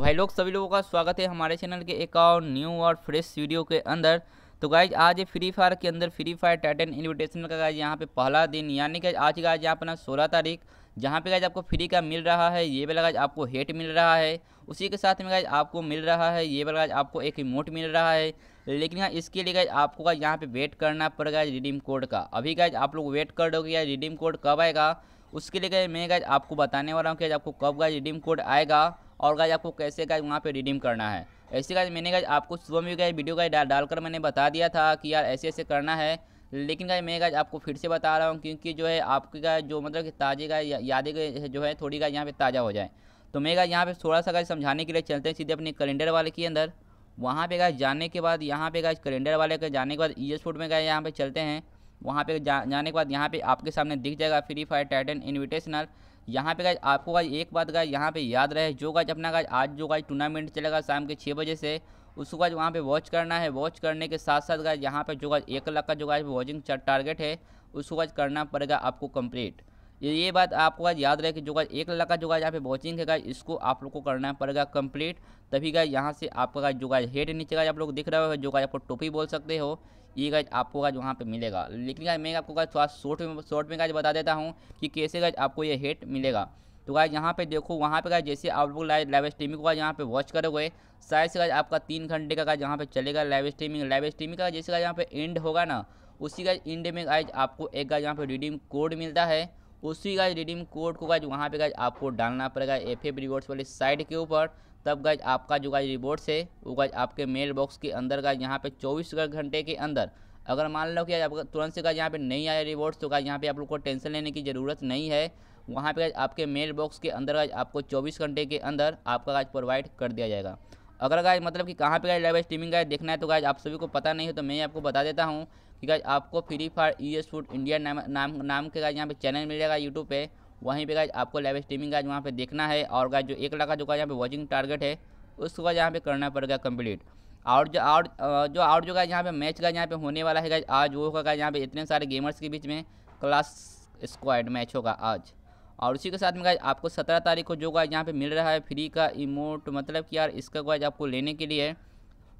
भाई तो लोग सभी लोगों का स्वागत है हमारे चैनल के एक और न्यू और फ्रेश वीडियो के अंदर तो गाइज आज फ्री फायर के अंदर फ्री फायर टाइटन इन्विटेशनल का गाइज यहाँ पे पहला दिन यानी कि आज आज यहाँ अपना सोलह तारीख जहाँ पे गाइज आपको फ्री का मिल रहा है ये वाला गाइज आपको हेट मिल रहा है उसी के साथ में गाइज आपको मिल रहा है ये वाला गाइज आपको एक रिमोट मिल रहा है लेकिन यहाँ इसके लिए गाइज आपको गाइज यहाँ पर वेट करना पड़ेगा रिडीम कोड का अभी गाइज आप लोग वेट कर लोगे या रिडीम कोड कब आएगा उसके लिए गए मैं गाइज आपको बताने वाला हूँ कि आपको कब गाइज रिडीम कोड आएगा और गाइज आपको कैसे गाय वहाँ पे रिडीम करना है ऐसे गाइज मैंने गाइज आपको सुबह में गए वीडियो का डाल डालकर मैंने बता दिया था कि यार ऐसे ऐसे करना है लेकिन गाय मैं गाइज आपको फिर से बता रहा हूँ क्योंकि जो है आपकी गाय जो मतलब कि ताज़े गाय यादें जो है थोड़ी गाय यहाँ पे ताज़ा हो जाए तो मैं गाय यहाँ पे थोड़ा सा गाय समझाने के लिए चलते हैं सीधे अपने कैलेंडर वाले के अंदर वहाँ पे गाय जाने के बाद यहाँ पे गाय कैलेंडर वाले के जाने के बाद ई फूड में गए यहाँ पर चलते हैं वहाँ पे जा, जाने के बाद यहाँ पे आपके सामने दिख जाएगा फ्री फायर टाइटन इन्विटेशनल यहाँ पे गाइज आपको गाइज एक बात गाइज यहाँ पे याद रहे जो गाइज अपना गाइज आज जो गाइज टूर्नामेंट चलेगा शाम के छः बजे से उसको गाइज वहाँ पे वॉच करना है वॉच करने के साथ साथ गाइज यहाँ पे जो गाइज एक लाख का जो गाइज वॉचिंग टारगेट है उसको गाइज करना पड़ेगा आपको कम्प्लीट ये बात आपको आज याद रहे कि जो गाइज एक लाख का जो गाइज यहाँ पे वॉचिंग है गाइज इसको आप लोग को करना पड़ेगा कम्प्लीट तभी गाइज यहाँ से आपका गाइज जो गाइज हेड नीचे गाइज आप लोग दिख रहे हो जो गाइज आपको टोपी बोल सकते हो ये गज आपको गज वहाँ पे मिलेगा लेकिन गाइज मैं आपको गाइज थोड़ा शॉर्ट में शॉर्ट में गाइज बता देता हूँ कि कैसे गज आपको ये हेट मिलेगा तो गाय यहाँ पे देखो वहाँ पे गाइज जैसे आप लोग लाइव लाइव स्ट्रीमिंग को यहाँ पे वॉच करोगे शायद से गज आपका तीन घंटे का गाइज यहाँ पे चलेगा लाइव स्ट्रीमिंग लाइव स्ट्रीमिंग का जैसे यहाँ पे एंड होगा ना उसी का एंड में गाय आपको एक गाय यहाँ पे रिडीम कोड मिलता है उसी गाइज रिडीम कोड को गाइज वहाँ पे गाइज आपको डालना पड़ेगा एफ एफ रिवॉर्ड्स वाली साइड के ऊपर तब गाइज आपका जो गाइज रिवॉर्ड्स है वो गाइज आपके मेल बॉक्स के अंदर गाइज यहाँ पे चौबीस घंटे के अंदर अगर मान लो कि आपका तुरंत से गाइज यहाँ पे नहीं आया रिवॉर्ड्स तो गाइज यहाँ पे आप लोग को टेंशन लेने की ज़रूरत नहीं है वहाँ पे आपके मेल बॉक्स के अंदर आपको चौबीस घंटे के अंदर आपका गाज प्रोवाइड कर दिया जाएगा अगर गाय मतलब कि कहाँ पे गाय लाइव स्ट्रीमिंग गाय देखना है तो गाय आप सभी को पता नहीं है तो मैं आपको बता देता हूँ कि गाय आपको Free Fire esports India नाम नाम नाम के गाय यहाँ पे चैनल मिल जाएगा यूट्यूब पे वहीं पे गाय आपको लाइव स्ट्रीमिंग गाय वहाँ पे देखना है और गाय जो एक लाख का जो गाय यहाँ पे वॉचिंग टारगेट है उसको गाय यहाँ पे करना पड़ेगा कम्प्लीट और जो और जो और जो गाय यहाँ पे मैच का यहाँ पे होने वाला है गाय आज वो होगा यहाँ पे इतने सारे गेमर्स के बीच में क्लास स्क्वाड मैच होगा आज और उसी के साथ में गाइज आपको सत्रह तारीख को जो गाइज यहाँ पे मिल रहा है फ्री का इमोट मतलब कि यार इसका गाइज आपको लेने के लिए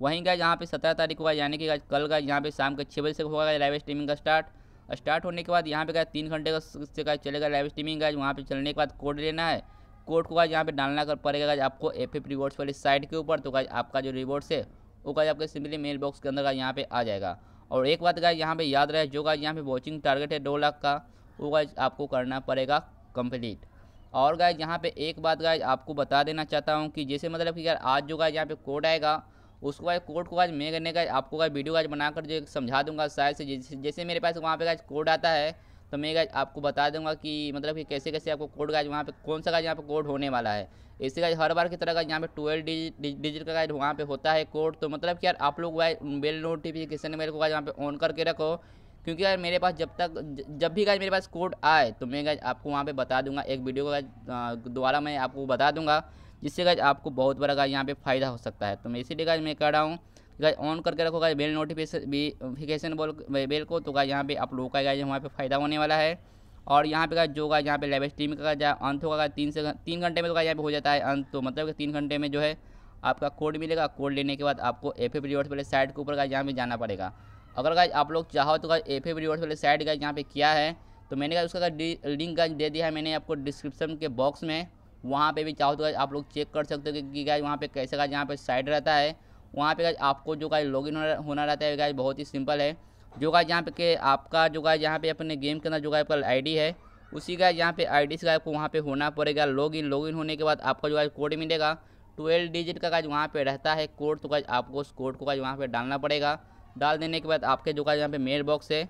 वहीं गाइज यहाँ पे सत्रह तारीख को गाइज यानी कि गाइज कल गाइज यहाँ पे शाम के छः बजे से होगा लाइव स्ट्रीमिंग का स्टार्ट स्टार्ट होने के बाद यहाँ पे गाइज तीन घंटे का से गाइज चलेगा लाइव स्ट्रीमिंग गाइज वहाँ पर चलने के बाद कोड लेना है कोड को गाइज यहाँ पर डालना कर पड़ेगा गाइज आपको एफ एफ रिवॉर्ड्स वाली साइट के ऊपर तो गाइज आपका जो रिवॉर्ड्स है वो गाइज आपके सिंपली मेल बॉक्स के अंदर गाइज यहाँ पर आ जाएगा और एक बात गाइज यहाँ पर याद रहे जो गाइज यहाँ पर वॉचिंग टारगेट है दो लाख का वो गाइज आपको करना पड़ेगा कंप्लीट और गाय यहाँ पे एक बात गाय आपको बता देना चाहता हूँ कि जैसे मतलब कि यार आज जो गाय यहाँ पे कोड आएगा उसको गाइज कोड को आज मैं करने का आपको गाय वीडियो आज बनाकर जो समझा दूंगा शायद से जैसे, जैसे मेरे पास वहाँ पे गाय कोड आता है तो मैं गाय आपको बता दूंगा कि मतलब कि कैसे कैसे आपको कोड गाय वहाँ पर कौन सा गाय यहाँ पर कोड होने वाला है इसी गाइज हर बार की तरह का यहाँ पे ट्वेल्व डिजिट का गाइज वहाँ पे होता है कोड तो मतलब कि यार आप लोग वाई बेल नोटिफिकेशन मेरे को गाइज वहाँ पे ऑन करके रखो क्योंकि अगर मेरे पास जब तक जब भी गाय मेरे पास कोड आए तो मैं गाय आपको वहाँ पे बता दूंगा एक वीडियो का द्वारा मैं आपको बता दूंगा जिससे गाय आपको बहुत बड़ा गाय यहाँ पे फ़ायदा हो सकता है तो मैं इसीलिए गाय मैं कह रहा हूँ गाय ऑन करके रखो गाय बेल नोटिफिकेशन बोल बेल को तो गाय यहाँ पे आप लोग का गाय वहाँ पे फ़ायदा होने वाला है और यहाँ पे का जो गाय यहाँ पे लेवल स्ट्रीम का जहाँ अंत होगा तीन से तीन घंटे में तो यहाँ पे हो जाता है अंत तो मतलब कि तीन घंटे में जो है आपका कोड मिलेगा कोड लेने के बाद आपको एफ एफ रिवॉर्ड वाले साइट के ऊपर का यहाँ पे जाना पड़ेगा अगर गाइज आप लोग चाहो तो गाइज एफ ए रिवॉर्ड वाले साइड गाइज यहाँ पे किया है तो मैंने कहा उसका लिंक गाइज दे दिया है मैंने आपको डिस्क्रिप्शन के बॉक्स में वहाँ पे भी चाहो तो आप लोग चेक कर सकते हो कि गाइज वहाँ पे कैसे गाइज यहाँ पे साइड रहता है वहाँ पे गाइज आपको जो गाइज लॉगिन होना रहता है गाइज बहुत ही सिंपल है जो गाइज यहाँ पे के आपका जो गाइज यहाँ पे अपने गेम के अंदर जो गाइज आपका आई है उसी का यहाँ पे आई डी से आपको वहाँ पे होना पड़ेगा लॉग इन लॉग इन होने के बाद आपका जो है कोड मिलेगा ट्वेल्व डिजिट का काज वहाँ पे रहता है कोड तो काज आपको उस कोड को काज वहाँ पे डालना पड़ेगा डाल देने के बाद आपके जो का यहाँ पे मेल बॉक्स है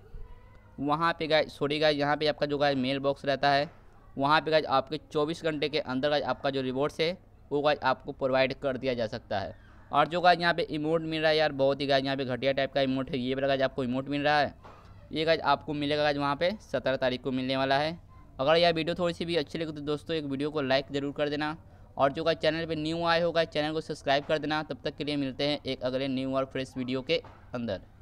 वहाँ पे गाय सॉरी गाय यहाँ पे आपका जो गाय मेल बॉक्स रहता है वहाँ पे गाय आपके 24 घंटे के अंदर गाय आपका जो रिवॉर्ड्स है वो गाय आपको प्रोवाइड कर दिया जा सकता है और जो गाय यहाँ पे इमोट मिल रहा है यार बहुत ही गाय यहाँ पे घटिया टाइप का इमोट है ये बड़ा गाय आपको इमोट मिल रहा है ये गाय आपको मिलेगा गाय वहाँ पर सत्रह तारीख को मिलने वाला है अगर यह वीडियो थोड़ी सी भी अच्छी लगे तो दोस्तों एक वीडियो को लाइक ज़रूर कर देना और जो का चैनल पे न्यू आए होगा चैनल को सब्सक्राइब कर देना तब तक के लिए मिलते हैं एक अगले न्यू और फ्रेश वीडियो के अंदर